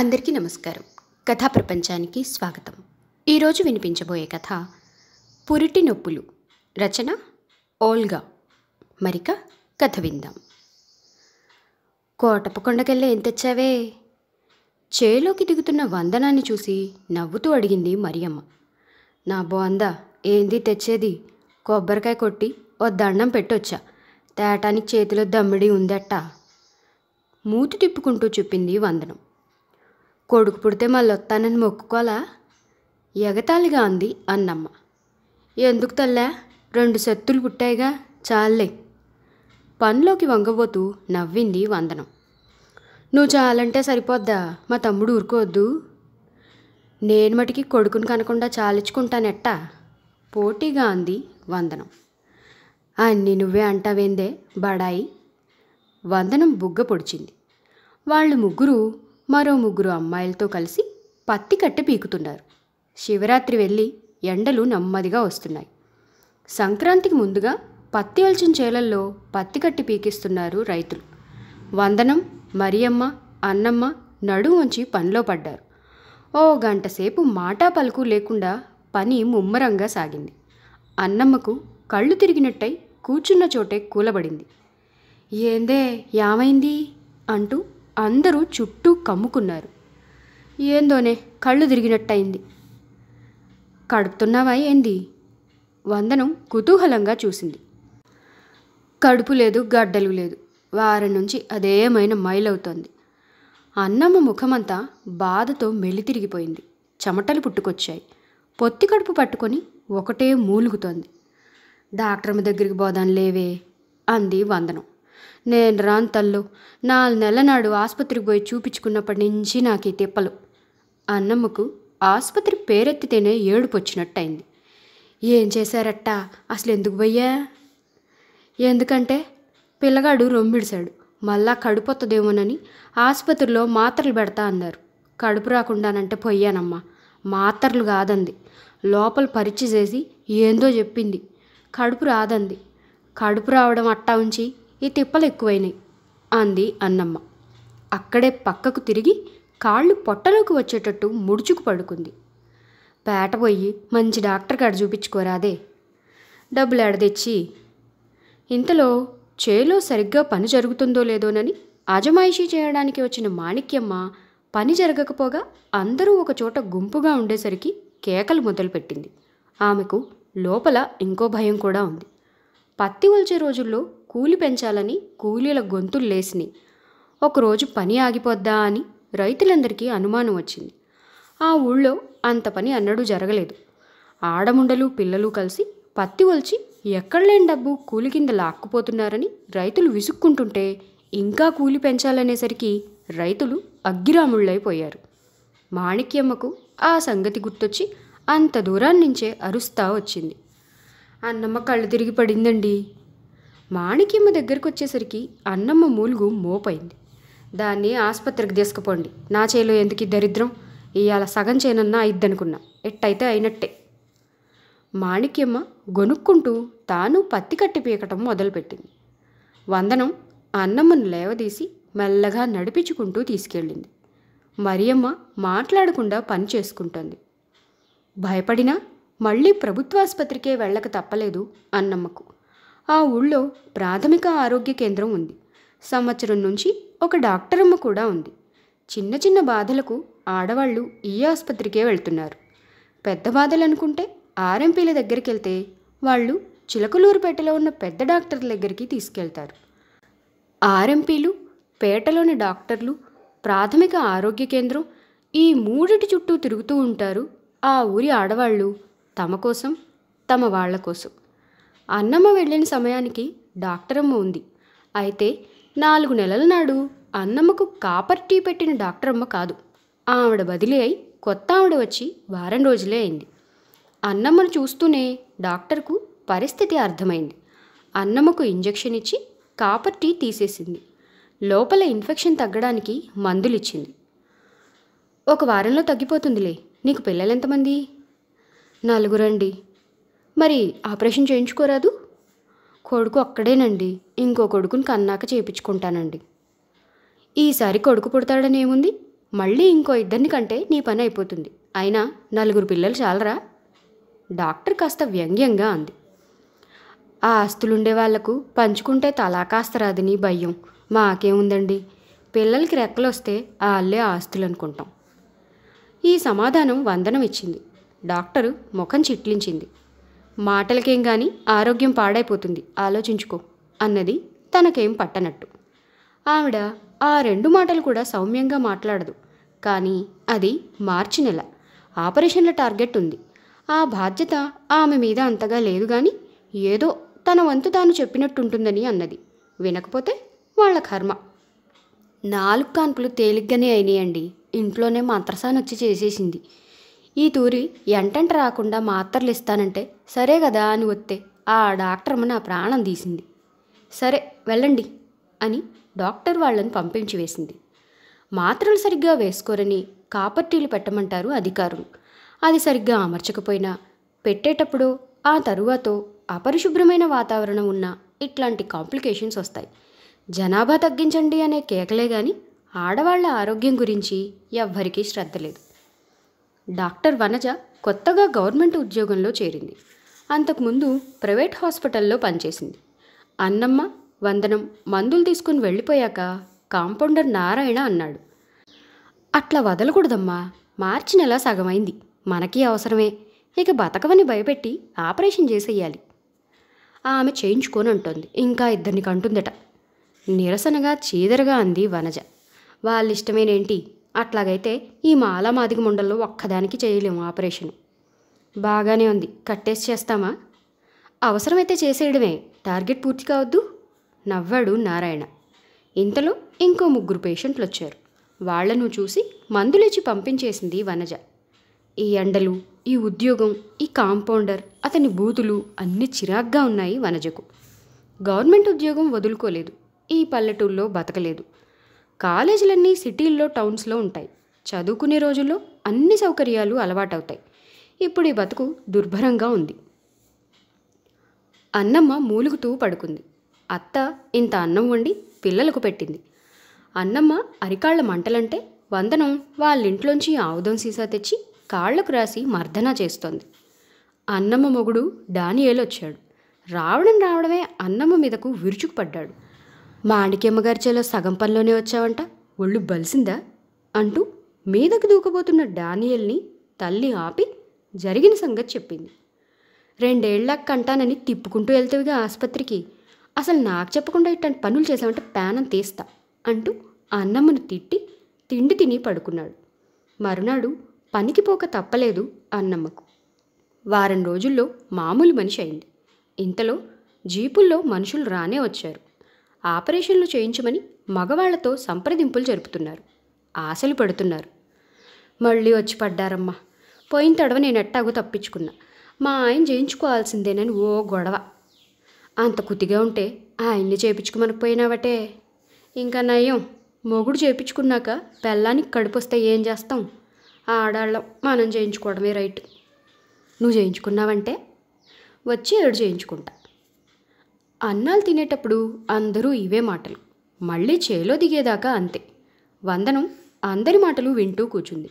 అందరికీ నమస్కారం కథా ప్రపంచానికి స్వాగతం ఈరోజు వినిపించబోయే కథ పురిటి నొప్పులు రచన ఓల్గా మరిక కథ విందాం కోటపకొండకెళ్ళే ఏం తెచ్చావే చేలోకి దిగుతున్న వందనాన్ని చూసి నవ్వుతూ అడిగింది మరియమ్మ నా బోందా ఏంది తెచ్చేది కొబ్బరికాయ కొట్టి ఓ దండం పెట్టొచ్చా తేటానికి చేతిలో దమ్మిడి ఉందట మూతి తిప్పుకుంటూ చూపింది వందనం కొడుకు పుడితే మళ్ళీ వస్తానని మొక్కుకోలా ఎగతాళిగా అంది అన్నమ్మ ఎందుకు తల్లా రెండు శత్తులు పుట్టాయిగా చాలే పనిలోకి వంగబోతూ నవ్వింది వందనం నువ్వు చాలంటే సరిపోద్దా మా తమ్ముడు ఊరుకోవద్దు నేను మటుకి కొడుకుని కనకుండా చాలించుకుంటానెట్ట పోటీగా అంది వందనం అన్ని నువ్వే అంటావేందే బడాయి వందనం బుగ్గ పొడిచింది వాళ్ళు ముగ్గురు మరో ముగ్గురు అమ్మాయిలతో కలిసి పత్తి కట్టె పీకుతున్నారు శివరాత్రి వెళ్ళి ఎండలు నెమ్మదిగా వస్తున్నాయి సంక్రాంతికి ముందుగా పత్తి ఒలిచిన చేలల్లో పత్తి కట్టి పీకిస్తున్నారు రైతులు వందనం మరియమ్మ అన్నమ్మ నడుము ఉంచి పనిలో పడ్డారు ఓ గంటసేపు మాటా పలుకు లేకుండా పని ముమ్మరంగా సాగింది అన్నమ్మకు కళ్ళు తిరిగినట్టయి కూర్చున్న చోటే కూలబడింది ఏందే యామైంది అంటూ అందరూ చుట్టూ కమ్ముకున్నారు ఏందోనే కళ్ళు తిరిగినట్టయింది కడుపుతున్నావా ఏంది వందనం కుతూహలంగా చూసింది కడుపు లేదు గడ్డలు లేదు వారం నుంచి అదేమైన మైలవుతోంది అన్నమ్మ ముఖమంతా బాధతో మెలితిరిగిపోయింది చెమటలు పుట్టుకొచ్చాయి పొత్తి కడుపు పట్టుకొని ఒకటే మూలుగుతోంది డాక్టర్మ దగ్గరికి పోదాం లేవే అంది వందనం నేను రాను తల్లు నాలుగు నెలల నాడు ఆసుపత్రికి పోయి చూపించుకున్నప్పటి నుంచి నాకు ఈ తిప్పలు అన్నమ్మకు ఆసుపత్రి పేరెత్తితేనే ఏడుపు వచ్చినట్టయింది ఏం చేశారట్ట అసలు ఎందుకు పోయా ఎందుకంటే పిల్లగాడు రొమ్మిడిశాడు మళ్ళా కడుపు ఆసుపత్రిలో మాత్రలు పెడతా అన్నారు కడుపు రాకుండానంటే పోయానమ్మా మాత్రలు కాదంది లోపల పరీక్ష చేసి ఏందో చెప్పింది కడుపు రాదంది కడుపు రావడం అట్టా ఉంచి ఈ తిప్పలు ఎక్కువైనాయి అంది అన్నమ్మ అక్కడే పక్కకు తిరిగి కాళ్ళు పొట్టలోకి వచ్చేటట్టు ముడుచుకు పడుకుంది పేట పోయి మంచి డాక్టర్ కాడ చూపించుకోరాదే డబ్బులు ఎడదెచ్చి ఇంతలో చేలో సరిగ్గా పని జరుగుతుందో లేదోనని అజమాయిషీ చేయడానికి వచ్చిన మాణిక్యమ్మ పని జరగకపోగా అందరూ ఒకచోట గుంపుగా ఉండేసరికి కేకలు మొదలుపెట్టింది ఆమెకు లోపల ఇంకో భయం కూడా ఉంది పత్తి వలిచే రోజుల్లో కూలి పెంచాలని కూలీల గొంతులు లేసినాయి ఒకరోజు పని ఆగిపోద్దా అని రైతులందరికీ అనుమానం వచ్చింది ఆ ఊళ్ళో అంత పని అన్నడూ జరగలేదు ఆడముండలు పిల్లలు కలిసి పత్తి ఒలిచి ఎక్కడలేని డబ్బు కూలి కింద లాక్కుపోతున్నారని రైతులు విసుక్కుంటుంటే ఇంకా కూలి పెంచాలనేసరికి రైతులు అగ్గిరాముళ్ళైపోయారు మాణిక్యమ్మకు ఆ సంగతి గుర్తొచ్చి అంత దూరాన్నించే అరుస్తా వచ్చింది అన్నమ్మ కళ్ళు తిరిగి పడిందండి మాణిక్యమ్మ దగ్గరకు వచ్చేసరికి అన్నమ్మ మూలుగు మోపైంది దాన్ని ఆసుపత్రికి తీసుకుపోండి నా చేలో ఎందుకు దరిద్రం ఇవాళ సగం చేయనన్నా ఇద్దనుకున్నా ఎట్టయితే అయినట్టే మాణిక్యమ్మ గొనుక్కుంటూ తాను పత్తి కట్టి పీకటం మొదలుపెట్టింది వందనం అన్నమ్మను లేవదీసి మెల్లగా నడిపించుకుంటూ తీసుకెళ్ళింది మరియమ్మ మాట్లాడకుండా పని చేసుకుంటోంది భయపడినా మళ్ళీ ప్రభుత్వాసుపత్రికే వెళ్ళక తప్పలేదు అన్నమ్మకు ఆ ఊళ్ళో ప్రాథమిక ఆరోగ్య కేంద్రం ఉంది సంవత్సరం నుంచి ఒక డాక్టరమ్మ కూడా ఉంది చిన్న చిన్న బాధలకు ఆడవాళ్ళు ఈ ఆసుపత్రికే వెళ్తున్నారు పెద్ద బాధలు అనుకుంటే ఆర్ఎంపీల దగ్గరికి వెళ్తే వాళ్ళు చిలకలూరుపేటలో ఉన్న పెద్ద డాక్టర్ల దగ్గరికి తీసుకెళ్తారు ఆర్ఎంపీలు పేటలోని డాక్టర్లు ప్రాథమిక ఆరోగ్య కేంద్రం ఈ మూడిటి చుట్టూ తిరుగుతూ ఉంటారు ఆ ఊరి ఆడవాళ్ళు తమ కోసం తమ వాళ్ళ కోసం అన్నమ్మ వెళ్ళిన సమయానికి డాక్టరమ్మ ఉంది అయితే నాలుగు నెలల నాడు అన్నమ్మకు కాపర్ టీ పెట్టిన డాక్టరమ్మ కాదు ఆవిడ బదిలీ అయి కొత్త ఆవిడ వచ్చి వారం రోజులే అయింది అన్నమ్మను చూస్తూనే డాక్టర్కు పరిస్థితి అర్థమైంది అన్నమ్మకు ఇంజెక్షన్ ఇచ్చి కాపర్ టీ తీసేసింది లోపల ఇన్ఫెక్షన్ తగ్గడానికి మందులిచ్చింది ఒక వారంలో తగ్గిపోతుందిలే నీకు పిల్లలు ఎంతమంది నలుగురండి మరి ఆపరేషన్ చేయించుకోరాదు కొడుకు ఒక్కడేనండి ఇంకో కొడుకుని కన్నాక చేయించుకుంటానండి ఈసారి కొడుకు పుడతాడని ఏముంది మళ్ళీ ఇంకో ఇద్దరిని కంటే నీ పని అయిపోతుంది అయినా నలుగురు పిల్లలు చాలరా డాక్టర్ కాస్త వ్యంగ్యంగా అంది ఆ ఆస్తులుండే వాళ్లకు పంచుకుంటే తలా కాస్త నీ భయం మాకేముందండి పిల్లలకి రెక్కలు వస్తే వాళ్ళే ఆస్తులు అనుకుంటాం ఈ సమాధానం వందనం ఇచ్చింది డాక్టరు ముఖం చిట్లించింది మాటలకేం కానీ ఆరోగ్యం పాడైపోతుంది ఆలోచించుకో అన్నది తనకేం పట్టనట్టు ఆవిడ ఆ రెండు మాటలు కూడా సౌమ్యంగా మాట్లాడదు కానీ అది మార్చి నెల ఆపరేషన్ల టార్గెట్ ఉంది ఆ బాధ్యత ఆమె మీద అంతగా లేదు కానీ ఏదో తన వంతు తాను చెప్పినట్టుంటుందని అన్నది వినకపోతే వాళ్ళ కర్మ నాలుగు కాన్పులు తేలిగ్గానే అయినాయండి ఇంట్లోనే మంత్రసానొచ్చి చేసేసింది ఈ తూరి ఎంటంట రాకుండా మాత్రలు ఇస్తానంటే సరే కదా అని వస్తే ఆ డాక్టర్మ నా ప్రాణం తీసింది సరే వెళ్ళండి అని డాక్టర్ వాళ్ళని పంపించి వేసింది మాత్రలు సరిగ్గా వేసుకోరని కాపర్టీలు పెట్టమంటారు అధికారులు అది సరిగ్గా అమర్చకపోయినా పెట్టేటప్పుడు ఆ తరువాత అపరిశుభ్రమైన వాతావరణం ఉన్న ఇట్లాంటి కాంప్లికేషన్స్ వస్తాయి జనాభా తగ్గించండి అనే కేకలే కానీ ఆడవాళ్ల ఆరోగ్యం గురించి ఎవ్వరికీ శ్రద్ధ లేదు డాక్టర్ వనజ కొత్తగా గవర్నమెంట్ ఉద్యోగంలో చేరింది అంతకుముందు ప్రైవేట్ హాస్పిటల్లో పనిచేసింది అన్నమ్మ వందనం మందులు తీసుకుని వెళ్ళిపోయాక కాంపౌండర్ నారాయణ అన్నాడు అట్లా వదలకూడదమ్మా మార్చి నెల సగమైంది మనకి అవసరమే ఇక బతకవని భయపెట్టి ఆపరేషన్ చేసేయాలి ఆమె చేయించుకొని అంటుంది ఇంకా ఇద్దరిని కంటుందట నిరసనగా చీదరగా అంది వనజ వాళ్ళిష్టమేనేంటి అట్లాగైతే ఈ మాల మాదిగ ముండల్లో ఒక్కదానికి చేయలేము ఆపరేషన్ బాగానే ఉంది కట్టేసి చేస్తామా అవసరమైతే చేసేయడమే టార్గెట్ పూర్తి కావద్దు నవ్వాడు నారాయణ ఇంతలో ఇంకో ముగ్గురు పేషెంట్లు వచ్చారు వాళ్లను చూసి మందులేచి పంపించేసింది వనజ ఈ ఎండలు ఈ ఉద్యోగం ఈ కాంపౌండర్ అతని బూతులు అన్ని చిరాగ్గా ఉన్నాయి వనజకు గవర్నమెంట్ ఉద్యోగం వదులుకోలేదు ఈ పల్లెటూళ్ళలో బతకలేదు కాలేజీలన్నీ సిటీల్లో టౌన్స్లో ఉంటాయి చదువుకునే రోజుల్లో అన్ని సౌకర్యాలు అలవాటవుతాయి ఇప్పుడు ఈ బతుకు దుర్భరంగా ఉంది అన్నమ్మ మూలుగుతూ పడుకుంది అత్త ఇంత అన్నం వండి పిల్లలకు పెట్టింది అన్నమ్మ అరికాళ్ల మంటలంటే వందనం వాళ్ళింట్లోంచి ఆవుదం సీసా తెచ్చి కాళ్లకు రాసి మర్దన చేస్తోంది అన్నమ్మ మొగుడు డానియేల్ వచ్చాడు రావడం రావడమే అన్నమ్మ మీదకు విరుచుకుపడ్డాడు మా మాణిక్యమ్మ చేలో సగం పనిలోనే వచ్చావంట ఒళ్ళు బలిసిందా అంటూ మీదకు దూకబోతున్న డానియల్ని తల్లి ఆపి జరిగిన సంగతి చెప్పింది రెండేళ్ల కంటానని తిప్పుకుంటూ వెళ్తావుగా ఆసుపత్రికి అసలు నాకు చెప్పకుండా ఇట్లాంటి పనులు చేసామంటే ప్యానం తీస్తా అంటూ అన్నమ్మను తిట్టి తిండి తిని పడుకున్నాడు మరునాడు పనికి పోక తప్పలేదు అన్నమ్మకు వారం రోజుల్లో మామూలు మనిషి అయింది ఇంతలో జీపుల్లో మనుషులు రానే వచ్చారు ఆపరేషన్లు చేయించమని మగవాళ్లతో సంప్రదింపులు జరుపుతున్నారు ఆశలు పడుతున్నారు మళ్ళీ వచ్చి పడ్డారమ్మా పోయిన తడవ నేను ఎట్టాగో తప్పించుకున్నా మా ఆయన చేయించుకోవాల్సిందేనని ఓ గొడవ అంత కుతిగా ఉంటే ఆయన్ని చేయించుకోమనకపోయినావటే ఇంకా నయం మొగుడు చేయించుకున్నాక పెళ్ళానికి కడుపు వస్తే ఏం చేస్తాం ఆడాళ్ళం మనం చేయించుకోవడమే రైట్ నువ్వు చేయించుకున్నావంటే వచ్చి ఏడు చేయించుకుంటా అన్నాలు తినేటప్పుడు అందరూ ఇవే మాటలు మళ్ళీ చేలో దిగేదాకా అంతే వందనం అందరి మాటలు వింటూ కూర్చుంది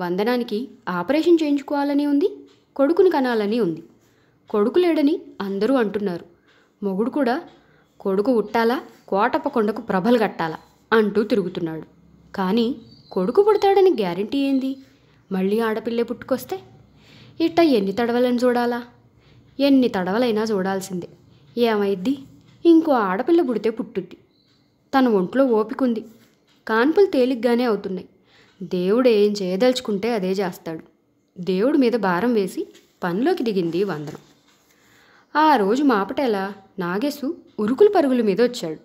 వందనానికి ఆపరేషన్ చేయించుకోవాలని ఉంది కొడుకుని కనాలని ఉంది కొడుకు లేడని అందరూ అంటున్నారు మొగుడు కూడా కొడుకు ఉట్టాలా కోటప్పకొండకు ప్రభలు కట్టాలా అంటూ తిరుగుతున్నాడు కానీ కొడుకు పుడతాడని గ్యారంటీ ఏంది మళ్ళీ ఆడపిల్లే పుట్టుకొస్తే ఇట్ట ఎన్ని తడవలని చూడాలా ఎన్ని తడవలైనా చూడాల్సిందే ఏమైద్ది ఇంకో ఆడపిల్ల పుడితే పుట్టుద్ది తన ఒంట్లో ఓపికుంది కాన్పులు తేలిగ్గానే అవుతున్నాయి దేవుడు ఏం చేయదలుచుకుంటే అదే చేస్తాడు దేవుడి మీద భారం వేసి పనిలోకి దిగింది వందనం ఆ రోజు మాపటెలా నాగేశు ఉరుకులు పరుగుల మీద వచ్చాడు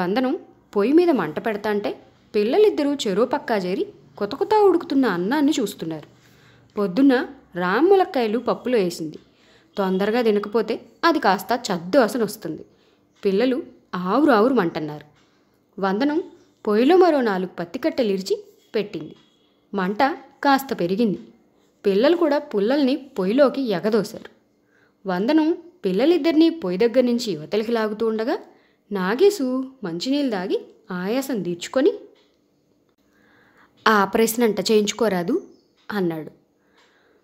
వందనం పొయ్యి మీద మంట పెడతా అంటే పిల్లలిద్దరూ చెరువు పక్కా చేరి కొత్త కొత్త ఉడుకుతున్న అన్నాన్ని చూస్తున్నారు పొద్దున్న రామ్ములక్కాయలు పప్పులో వేసింది తొందరగా తినకపోతే అది కాస్త చద్దు అసలు వస్తుంది పిల్లలు ఆవురు ఆవురు మంటన్నారు వందనం పొయ్యిలో మరో నాలుగు పత్తికట్టెలు ఇరిచి పెట్టింది మంట కాస్త పెరిగింది పిల్లలు కూడా పుల్లల్ని పొయ్యిలోకి ఎగదోశారు వందనం పిల్లలిద్దరినీ పొయ్యి దగ్గర నుంచి యువతలకి లాగుతూ ఉండగా నాగేశు మంచినీళ్ళు దాగి ఆయాసం తీర్చుకొని ఆపరేషన్ అంట చేయించుకోరాదు అన్నాడు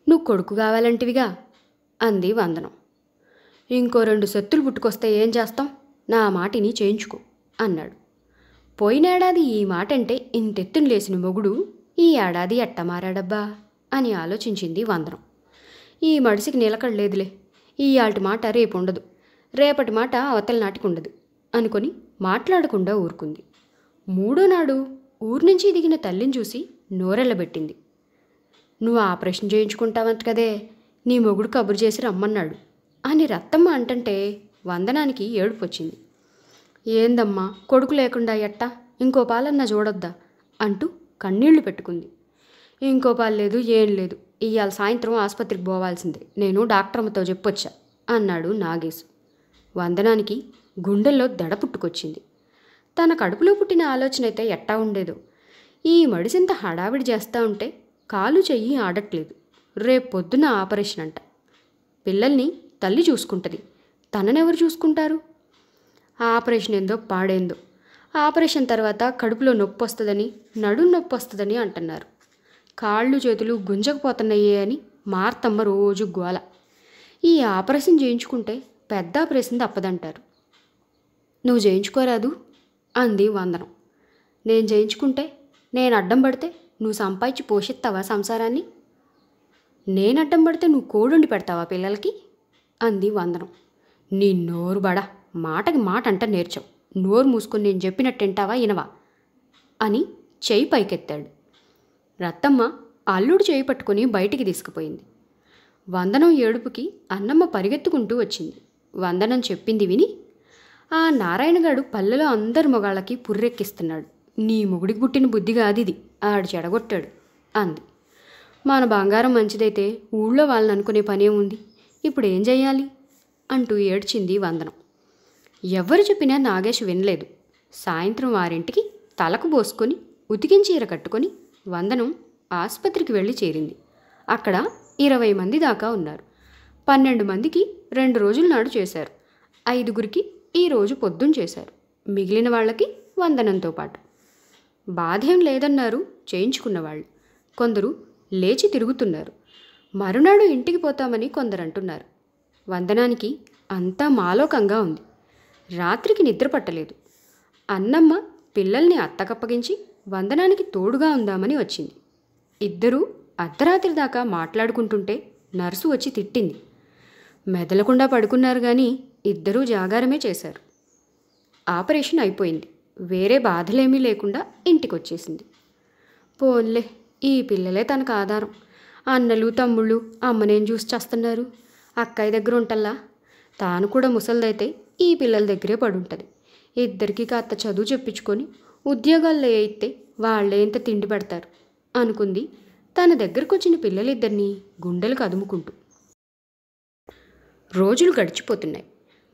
నువ్వు కొడుకు కావాలంటివిగా అంది వందనం ఇంకో రెండు సెత్తులు పుట్టుకొస్తే ఏం చేస్తాం నా మాటిని చేయించుకో అన్నాడు పోయినేడాది ఈ మాటంటే ఇంతెత్తును లేసిన మొగుడు ఈ ఏడాది ఎట్టమారాడబ్బా అని ఆలోచించింది వందనం ఈ మడిసికి నిలకడలేదులే ఆటి మాట రేపు ఉండదు రేపటి మాట అవతల నాటికి ఉండదు అనుకొని మాట్లాడకుండా ఊరుకుంది మూడో నాడు ఊరు నుంచి దిగిన తల్లిని చూసి నోరెళ్ళబెట్టింది నువ్వు ఆపరేషన్ చేయించుకుంటావంత కదే నీ మొగుడు కబురు చేసి రమ్మన్నాడు అని రత్తమ్మ అంటంటే వందనానికి ఏడుపు వచ్చింది ఏందమ్మా కొడుకు లేకుండా ఎట్టా ఇంకో పాలన్నా చూడొద్దా అంటూ కన్నీళ్లు పెట్టుకుంది ఇంకో పాలు లేదు ఏం లేదు ఇవాళ సాయంత్రం ఆసుపత్రికి పోవాల్సిందే నేను డాక్టర్మ్మతో చెప్పొచ్చా అన్నాడు నాగేశు వందనానికి గుండెల్లో దడ పుట్టుకొచ్చింది తన కడుపులో పుట్టిన ఆలోచన అయితే ఎట్టా ఉండేదో ఈ మడిసింత హడావిడి చేస్తూ ఉంటే కాలు చెయ్యి ఆడట్లేదు రేపు పొద్దున ఆపరేషన్ అంట పిల్లల్ని తల్లి చూసుకుంటుంది తననెవరు చూసుకుంటారు ఆ ఆపరేషన్ ఏందో పాడేందో ఆపరేషన్ తర్వాత కడుపులో నొప్పి వస్తుందని నడు నొప్పి వస్తుందని అంటున్నారు కాళ్ళు చేతులు గుంజకపోతున్నాయే అని మార్తమ్మ రోజు గోల ఈ ఆపరేషన్ చేయించుకుంటే పెద్ద ఆపరేషన్ తప్పదంటారు నువ్వు చేయించుకోరాదు అంది వందనం నేను చేయించుకుంటే నేను అడ్డం పడితే నువ్వు సంపాదించి పోషిస్తావా సంసారాన్ని నేను అడ్డం పడితే నువ్వు కోడుండి పెడతావా పిల్లలకి అంది వందనం నీ నోరు బడా మాటకి మాట అంట నేర్చావు నోరు మూసుకుని నేను చెప్పినట్టు వింటావా ఇనవా అని చేయి పైకెత్తాడు రత్తమ్మ అల్లుడు చేయి పట్టుకుని బయటికి తీసుకుపోయింది వందనం ఏడుపుకి అన్నమ్మ పరిగెత్తుకుంటూ వచ్చింది వందనం చెప్పింది విని ఆ నారాయణగాడు పల్లెలో అందరు మొగాళ్ళకి పుర్రెక్కిస్తున్నాడు నీ మొగుడికి పుట్టిన బుద్ధి కాదిది ఆడు చెడగొట్టాడు అంది మన బంగారం మంచిదైతే ఊళ్ళో వాళ్ళని అనుకునే పనే ఉంది ఇప్పుడు ఏం చేయాలి అంటూ ఏడ్చింది వందనం ఎవరు చెప్పినా నాగేష్ వినలేదు సాయంత్రం వారింటికి తలకు పోసుకొని ఉతికిన చీర కట్టుకొని వందనం ఆసుపత్రికి వెళ్ళి చేరింది అక్కడ ఇరవై మంది దాకా ఉన్నారు పన్నెండు మందికి రెండు రోజుల నాడు చేశారు ఐదుగురికి ఈరోజు పొద్దున్న చేశారు మిగిలిన వాళ్ళకి వందనంతో పాటు బాధేం లేదన్నారు చేయించుకున్నవాళ్ళు కొందరు లేచి తిరుగుతున్నారు మరునాడు ఇంటికి పోతామని కొందరు అంటున్నారు వందనానికి అంతా మాలోకంగా ఉంది రాత్రికి నిద్ర పట్టలేదు అన్నమ్మ పిల్లల్ని అత్తకప్పగించి వందనానికి తోడుగా ఉందామని వచ్చింది ఇద్దరూ అర్ధరాత్రి దాకా మాట్లాడుకుంటుంటే నర్సు వచ్చి తిట్టింది మెదలకుండా పడుకున్నారు కానీ ఇద్దరూ జాగారమే చేశారు ఆపరేషన్ అయిపోయింది వేరే బాధలేమీ లేకుండా ఇంటికి వచ్చేసింది పోన్లే ఈ పిల్లలే తనకు ఆధారం అన్నలు తమ్ముళ్ళు అమ్మనేం చూసి చేస్తున్నారు అక్కయ్య దగ్గర ఉంటల్లా తాను కూడా ముసలిదైతే ఈ పిల్లల దగ్గరే పడుంటుంది ఇద్దరికి కాస్త చదువు చెప్పించుకొని ఉద్యోగాల్లో అయితే వాళ్ళే ఇంత తిండి పెడతారు అనుకుంది తన దగ్గరకు వచ్చిన పిల్లలిద్దరినీ గుండెలు కదుముకుంటూ రోజులు గడిచిపోతున్నాయి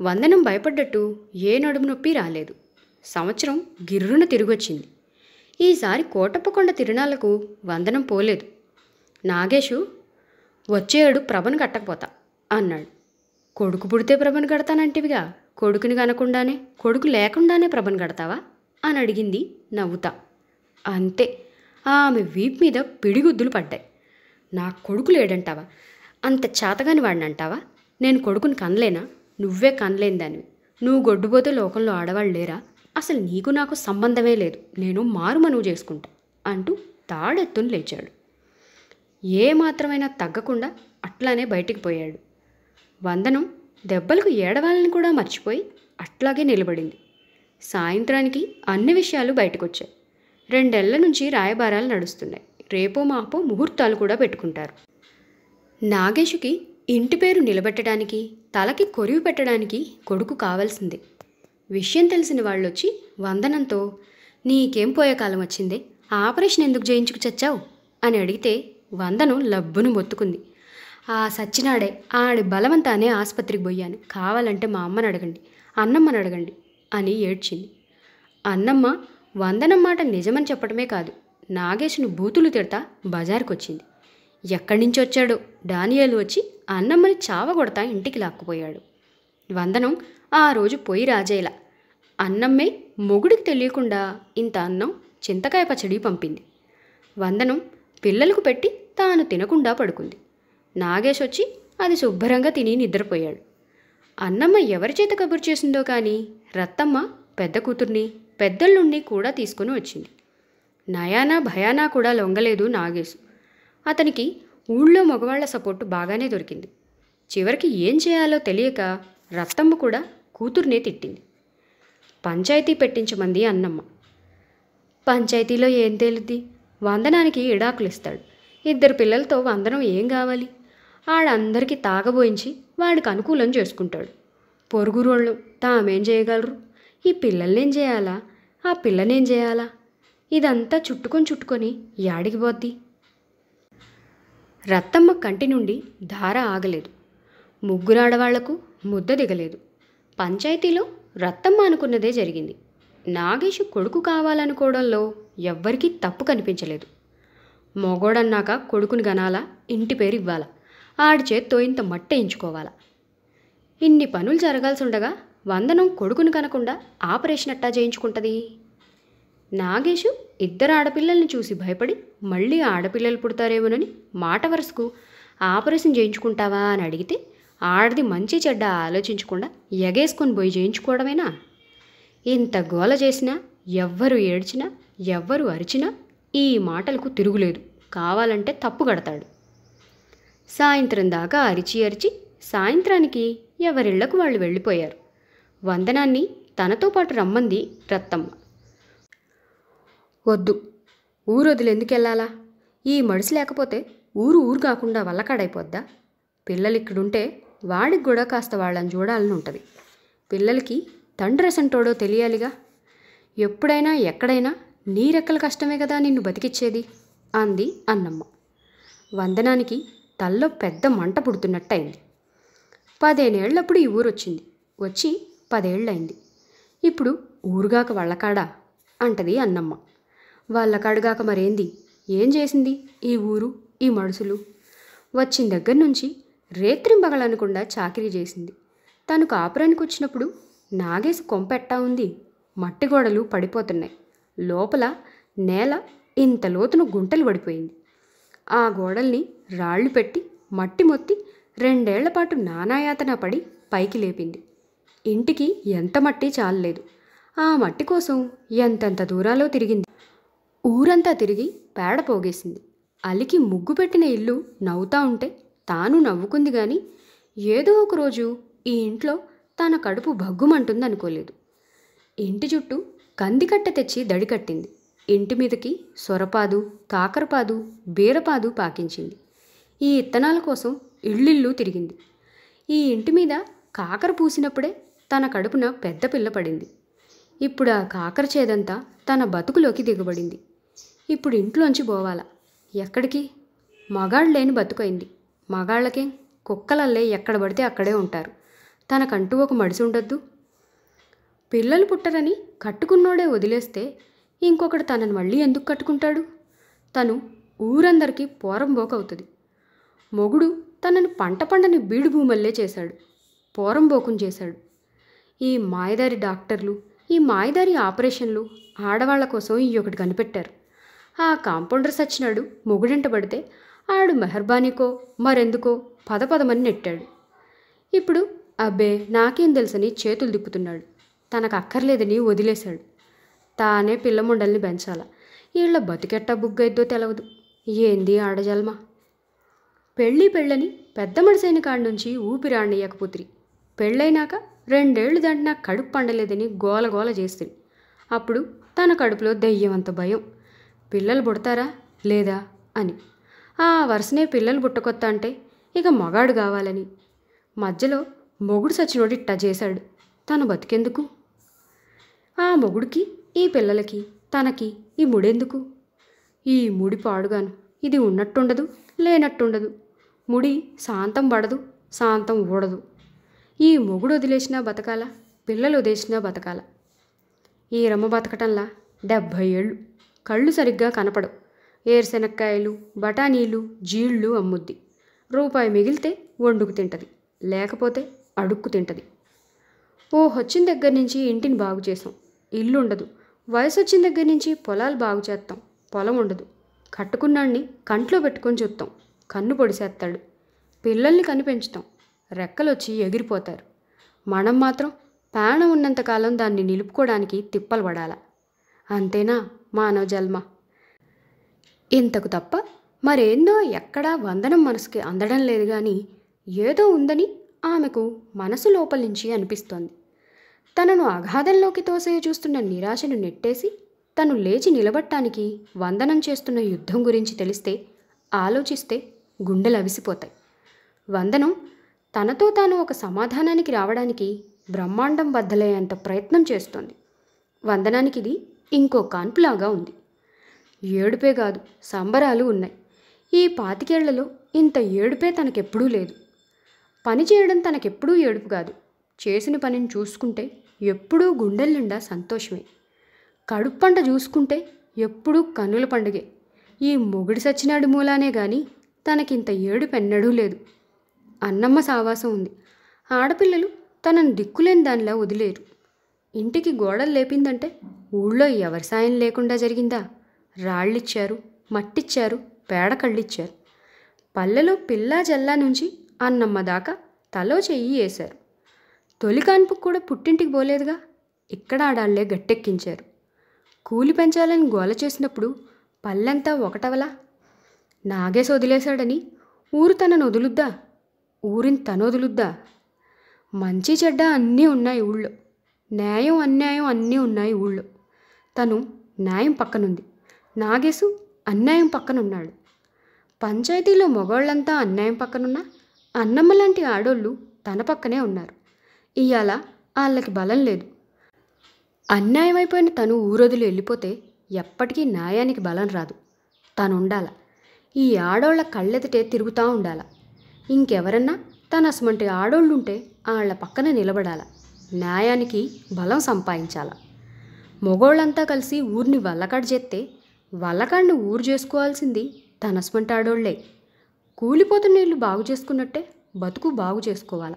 వందనం భయపడ్డట్టు ఏ నడుము నొప్పి రాలేదు సంవత్సరం గిర్రున తిరిగొచ్చింది ఈసారి కోటప్పకొండ తిరునాళ్లకు వందనం పోలేదు నాగేషు వచ్చేడు ప్రభను కట్టకపోతా అన్నాడు కొడుకు పుడితే ప్రభను కడతానంటివిగా కొడుకుని కనకుండానే కొడుకు లేకుండానే ప్రభను కడతావా అని అడిగింది నవ్వుతా అంతే ఆమె వీపు మీద పిడిగుద్దులు పడ్డాయి నా కొడుకు లేడంటావా అంత చేతగాని వాడినంటావా నేను కొడుకుని కనలేనా నువ్వే కనలేని దానివి నువ్వు గొడ్డుపోతే లోకంలో ఆడవాళ్ళు లేరా అసలు నీకు నాకు సంబంధమే లేదు నేను మారుమనువు చేసుకుంటా అంటూ తాడెత్తుని లేచాడు ఏ మాత్రమైనా తగ్గకుండా అట్లానే బయటికి పోయాడు వందనం దెబ్బలకు ఏడవాలని కూడా మర్చిపోయి అట్లాగే నిలబడింది సాయంత్రానికి అన్ని విషయాలు బయటకొచ్చాయి రెండేళ్ల నుంచి రాయబారాలు నడుస్తున్నాయి రేపో మాపో ముహూర్తాలు కూడా పెట్టుకుంటారు నాగేషుకి ఇంటి పేరు నిలబెట్టడానికి తలకి కొరివి పెట్టడానికి కొడుకు కావాల్సిందే విషయం తెలిసిన వాళ్ళు వచ్చి వందనంతో నీకేం పోయే కాలం వచ్చింది ఆపరేషన్ ఎందుకు చేయించుకు చచ్చావు అని అడిగితే వందను లబ్బును మొత్తుకుంది ఆ సచ్చినాడే ఆడి బలవంతానే ఆసుపత్రికి పోయాను కావాలంటే మా అమ్మని అడగండి అన్నమ్మని అడగండి అని ఏడ్చింది అన్నమ్మ వందనం మాట నిజమని చెప్పడమే కాదు నాగేష్ను బూతులు తిడతా బజార్కు వచ్చింది ఎక్కడి నుంచి వచ్చాడో డానియాలు వచ్చి అన్నమ్మని చావగొడతా ఇంటికి లాక్కుపోయాడు వందనం ఆ రోజు పోయి రాజేలా అన్నమ్మే మొగుడికి తెలియకుండా ఇంత అన్నం చింతకాయ పచ్చడి పంపింది వందనం పిల్లలకు పెట్టి తాను తినకుండా పడుకుంది నాగేష్ వచ్చి అది శుభ్రంగా తిని నిద్రపోయాడు అన్నమ్మ ఎవరి చేత కబురు చేసిందో కానీ రత్తమ్మ పెద్ద కూతుర్ని పెద్దల్లుణ్ణి కూడా తీసుకుని వచ్చింది నయానా భయానా కూడా లొంగలేదు నాగేష్ అతనికి ఊళ్ళో మగవాళ్ల సపోర్టు బాగానే దొరికింది చివరికి ఏం చేయాలో తెలియక రత్తమ్మ కూడా కూతుర్నే తిట్టింది పంచాయతీ పెట్టించమంది అన్నమ్మ పంచాయతీలో ఏం తేలిద్ది వందనానికి ఇడాకులు ఇస్తాడు ఇద్దరు పిల్లలతో వందనం ఏం కావాలి ఆడందరికీ తాగబోయించి వాడికి అనుకూలం చేసుకుంటాడు పొరుగురోళ్ళు తామేం చేయగలరు ఈ పిల్లల్నేం చేయాలా ఆ పిల్లనేం చేయాలా ఇదంతా చుట్టుకొని చుట్టుకొని యాడికి పోద్ది రత్తమ్మ కంటి నుండి ధార ఆగలేదు ముగ్గురాడవాళ్లకు ముద్ద దిగలేదు పంచాయతీలో రత్తమ్మ అనుకున్నదే జరిగింది నాగేష్ కొడుకు కావాలనుకోవడంలో ఎవ్వరికీ తప్పు కనిపించలేదు మొగోడన్నాక కొడుకుని గనాలా ఇంటి పేరు ఇవ్వాలా ఆడి చేత్తో ఇంత మట్టేయించుకోవాలా ఇన్ని పనులు జరగాల్సి ఉండగా వందనం కొడుకుని కనకుండా ఆపరేషన్ అట్టా చేయించుకుంటుంది నాగేషు ఇద్దరు ఆడపిల్లల్ని చూసి భయపడి మళ్ళీ ఆడపిల్లలు పుడతారేమోనని మాట వరుసకు ఆపరేషన్ చేయించుకుంటావా అని అడిగితే ఆడది మంచి చెడ్డ ఆలోచించకుండా ఎగేసుకొని పోయి చేయించుకోవడమేనా ఇంత గోల చేసినా ఎవ్వరు ఏడ్చినా ఎవ్వరు అరిచినా ఈ మాటలకు తిరుగులేదు కావాలంటే తప్పు కడతాడు సాయంత్రం దాకా అరిచి అరిచి సాయంత్రానికి ఎవరిళ్లకు వాళ్ళు వెళ్ళిపోయారు వందనాన్ని తనతో పాటు రమ్మంది రత్తమ్మ వద్దు వెళ్ళాలా ఈ మడిసి లేకపోతే ఊరు ఊరు కాకుండా వల్లకాడైపోద్దా పిల్లలు ఇక్కడుంటే వాడికి కూడా కాస్త వాళ్ళని చూడాలని ఉంటుంది పిల్లలకి తండ్రి అసంటోడో తెలియాలిగా ఎప్పుడైనా ఎక్కడైనా నీ రెక్కల కష్టమే కదా నిన్ను బతికిచ్చేది అంది అన్నమ్మ వందనానికి తల్లో పెద్ద మంట పుడుతున్నట్టయింది పదేనేళ్లప్పుడు ఈ ఊరొచ్చింది వచ్చి పదేళ్ళయింది ఇప్పుడు ఊరుగాక వాళ్ళకాడా అంటది అన్నమ్మ వాళ్ళకాడుగాక మరేంది ఏం చేసింది ఈ ఊరు ఈ మడుసులు వచ్చిన దగ్గర నుంచి రేత్రింబగలనుకుండా చాకిరీ చేసింది తను కాపురానికి వచ్చినప్పుడు నాగేసి కొంపెట్టా ఉంది మట్టిగోడలు పడిపోతున్నాయి లోపల నేల ఇంత లోతున గుంటలు పడిపోయింది ఆ గోడల్ని రాళ్లు పెట్టి మట్టి మొత్తి రెండేళ్ల పాటు నానాయాతన పడి పైకి లేపింది ఇంటికి ఎంత మట్టి చాలలేదు ఆ మట్టి కోసం ఎంతెంత దూరాలో తిరిగింది ఊరంతా తిరిగి పేడ పోగేసింది అలికి ముగ్గు పెట్టిన ఇల్లు నవ్వుతా ఉంటే తాను నవ్వుకుంది గాని ఏదో ఒకరోజు ఈ ఇంట్లో తన కడుపు భగ్గుమంటుందనుకోలేదు ఇంటి చుట్టూ కందికట్ట తెచ్చి దడికట్టింది ఇంటి మీదకి సొరపాదు కాకరపాదు బీరపాదు పాకించింది ఈ ఇత్తనాల కోసం ఇళ్ళిళ్ళు తిరిగింది ఈ ఇంటి మీద కాకర పూసినప్పుడే తన కడుపున పెద్ద పిల్ల పడింది ఇప్పుడు ఆ కాకర చేదంతా తన బతుకులోకి దిగబడింది ఇప్పుడు ఇంట్లోంచి పోవాలా ఎక్కడికి మగాళ్ళు లేని బతుకైంది మగాళ్ళకి కుక్కలల్లే ఎక్కడ పడితే అక్కడే ఉంటారు తనకంటూ ఒక మడిసి ఉండొద్దు పిల్లలు పుట్టరని కట్టుకున్నోడే వదిలేస్తే ఇంకొకడు తనని మళ్ళీ ఎందుకు కట్టుకుంటాడు తను ఊరందరికీ పోరంబోకవుతుంది మొగుడు తనను పంట పండని బీడు భూమల్లే చేశాడు పోరంబోకుని చేశాడు ఈ మాయదారి డాక్టర్లు ఈ మాయదారి ఆపరేషన్లు ఆడవాళ్ల కోసం ఈ ఒకటి కనిపెట్టారు ఆ కాంపౌండర్ సచ్చినాడు మొగుడెంట పడితే ఆడు మెహర్బానీకో మరెందుకో పదపదమని నెట్టాడు ఇప్పుడు అబ్బే నాకేం తెలుసని చేతులు దిప్పుతున్నాడు తనకు అక్కర్లేదని వదిలేశాడు తానే పిల్లముండల్ని పెంచాల వీళ్ళ బతికెట్ట బుగ్గైద్దో తెలవదు ఏంది ఆడజల్మ పెళ్ళి పెళ్ళని పెద్ద మనసైన కాడి నుంచి ఊపిరాడనయ్యక పుత్రి పెళ్ళైనాక రెండేళ్లు దాంట్లో కడుపు పండలేదని గోల గోల చేస్తుంది అప్పుడు తన కడుపులో దెయ్యం అంత భయం పిల్లలు పుడతారా లేదా అని ఆ వరుసనే పిల్లలు పుట్టకొత్త అంటే ఇక మగాడు కావాలని మధ్యలో మొగుడు సచ్చినోడు ఇట్టా చేశాడు తను బతికెందుకు ఆ మొగుడికి ఈ పిల్లలకి తనకి ఈ ముడెందుకు ఈ ముడి పాడుగాను ఇది ఉన్నట్టుండదు లేనట్టుండదు ముడి శాంతం పడదు శాంతం ఊడదు ఈ మొగుడు వదిలేసినా బతకాల పిల్లలు వదిలేసినా బతకాల ఈ రమ్మ బతకటంలా డెబ్భై ఏళ్ళు కళ్ళు సరిగ్గా కనపడవు ఏరుశనక్కాయలు బఠానీలు జీళ్ళు అమ్ముద్ది రూపాయి మిగిలితే వండుకు తింటది లేకపోతే అడుక్కు తింటది వచ్చిన దగ్గర నుంచి ఇంటిని బాగు చేసాం ఇల్లు ఉండదు వయసు వచ్చిన దగ్గర నుంచి పొలాలు బాగు చేస్తాం పొలం ఉండదు కట్టుకున్నాన్ని కంట్లో పెట్టుకొని చూస్తాం కన్ను పొడిసేస్తాడు పిల్లల్ని కనిపించుతాం రెక్కలొచ్చి ఎగిరిపోతారు మనం మాత్రం ప్రాణం ఉన్నంతకాలం దాన్ని నిలుపుకోవడానికి తిప్పలు పడాల అంతేనా మానవ జన్మ ఇంతకు తప్ప మరేందో ఎక్కడా వందనం మనసుకి అందడం లేదు కానీ ఏదో ఉందని ఆమెకు మనసు లోపల నుంచి అనిపిస్తోంది తనను అగాధంలోకి తోసే చూస్తున్న నిరాశను నెట్టేసి తను లేచి నిలబట్టానికి వందనం చేస్తున్న యుద్ధం గురించి తెలిస్తే ఆలోచిస్తే గుండెలు అవిసిపోతాయి వందనం తనతో తాను ఒక సమాధానానికి రావడానికి బ్రహ్మాండం బద్దలయ్యేంత ప్రయత్నం చేస్తోంది వందనానికి ఇది ఇంకో కాన్పులాగా ఉంది ఏడుపే కాదు సంబరాలు ఉన్నాయి ఈ పాతికేళ్లలో ఇంత ఏడుపే తనకెప్పుడూ లేదు పని చేయడం తనకెప్పుడూ ఏడుపు కాదు చేసిన పనిని చూసుకుంటే ఎప్పుడూ గుండెల నిండా సంతోషమే కడుపు పంట చూసుకుంటే ఎప్పుడూ కన్నుల పండుగే ఈ మొగుడు సచ్చినాడు మూలానే కానీ తనకింత పెన్నడూ లేదు అన్నమ్మ సావాసం ఉంది ఆడపిల్లలు తనను దిక్కులేని దానిలా వదిలేరు ఇంటికి గోడలు లేపిందంటే ఊళ్ళో ఎవరి సాయం లేకుండా జరిగిందా రాళ్ళిచ్చారు మట్టిచ్చారు పేడ కళ్ళిచ్చారు పల్లెలో పిల్లా జల్లా నుంచి అన్నమ్మ దాకా తలో చెయ్యి వేశారు తొలి కాన్పు కూడా పుట్టింటికి పోలేదుగా ఇక్కడ ఆడాళ్లే గట్టెక్కించారు కూలి పెంచాలని గోల చేసినప్పుడు పల్లెంతా ఒకటవలా నాగేసి వదిలేశాడని ఊరు తనను వదులుద్దా ఊరిని తను వదులుద్దా మంచి చెడ్డ అన్నీ ఉన్నాయి ఊళ్ళో న్యాయం అన్యాయం అన్నీ ఉన్నాయి ఊళ్ళో తను న్యాయం పక్కనుంది నాగేశు అన్యాయం పక్కనున్నాడు పంచాయతీలో మగవాళ్ళంతా అన్యాయం పక్కనున్న అన్నమ్మ లాంటి ఆడోళ్ళు తన పక్కనే ఉన్నారు ఇవాళ వాళ్ళకి బలం లేదు అన్యాయమైపోయిన తను ఊరొదిలి వెళ్ళిపోతే ఎప్పటికీ న్యాయానికి బలం రాదు తను ఉండాల ఈ ఆడోళ్ళ కళ్ళెదిటే తిరుగుతూ ఉండాల ఇంకెవరన్నా తన అసమంటి ఆడోళ్ళుంటే వాళ్ళ పక్కన నిలబడాల న్యాయానికి బలం సంపాదించాల మొగోళ్ళంతా కలిసి ఊరిని వల్లకాడు చేస్తే వల్లకాడిని ఊరు చేసుకోవాల్సింది తన కూలిపోతున్న నీళ్లు బాగు చేసుకున్నట్టే బతుకు బాగు చేసుకోవాలి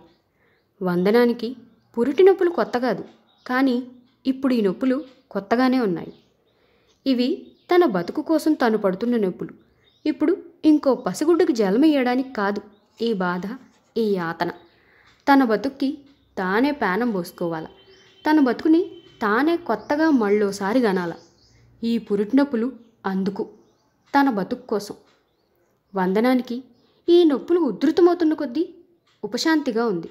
వందనానికి పురిటి నొప్పులు కొత్త కాదు కానీ ఇప్పుడు ఈ నొప్పులు కొత్తగానే ఉన్నాయి ఇవి తన బతుకు కోసం తను పడుతున్న నొప్పులు ఇప్పుడు ఇంకో పసిగుడ్డకు ఇయ్యడానికి కాదు ఈ బాధ ఈ యాతన తన బతుక్కి తానే పానం పోసుకోవాల తన బతుకుని తానే కొత్తగా మళ్ళోసారి గనాల ఈ పురుటినొప్పులు అందుకు తన బతుకు కోసం వందనానికి ఈ నొప్పులు ఉధృతమవుతున్న కొద్దీ ఉపశాంతిగా ఉంది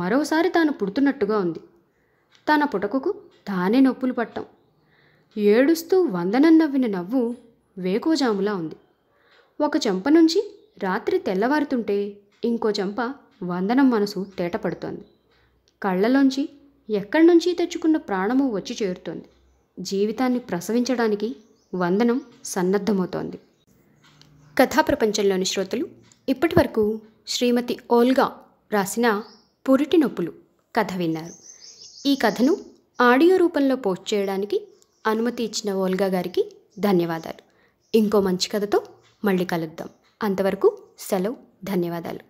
మరోసారి తాను పుడుతున్నట్టుగా ఉంది తన పుటకకు తానే నొప్పులు పట్టం ఏడుస్తూ వందనం నవ్విన నవ్వు వేకోజాములా ఉంది ఒక చెంప నుంచి రాత్రి తెల్లవారుతుంటే ఇంకో చెంప వందనం మనసు తేటపడుతోంది కళ్ళలోంచి ఎక్కడి నుంచి తెచ్చుకున్న ప్రాణము వచ్చి చేరుతోంది జీవితాన్ని ప్రసవించడానికి వందనం సన్నద్ధమవుతోంది కథా ప్రపంచంలోని శ్రోతలు ఇప్పటి వరకు శ్రీమతి ఓల్గా రాసిన పురిటి నొప్పులు కథ విన్నారు ఈ కథను ఆడియో రూపంలో పోస్ట్ చేయడానికి అనుమతి ఇచ్చిన ఓల్గా గారికి ధన్యవాదాలు ఇంకో మంచి కథతో మళ్ళీ కలుద్దాం అంతవరకు సెలవు ధన్యవాదాలు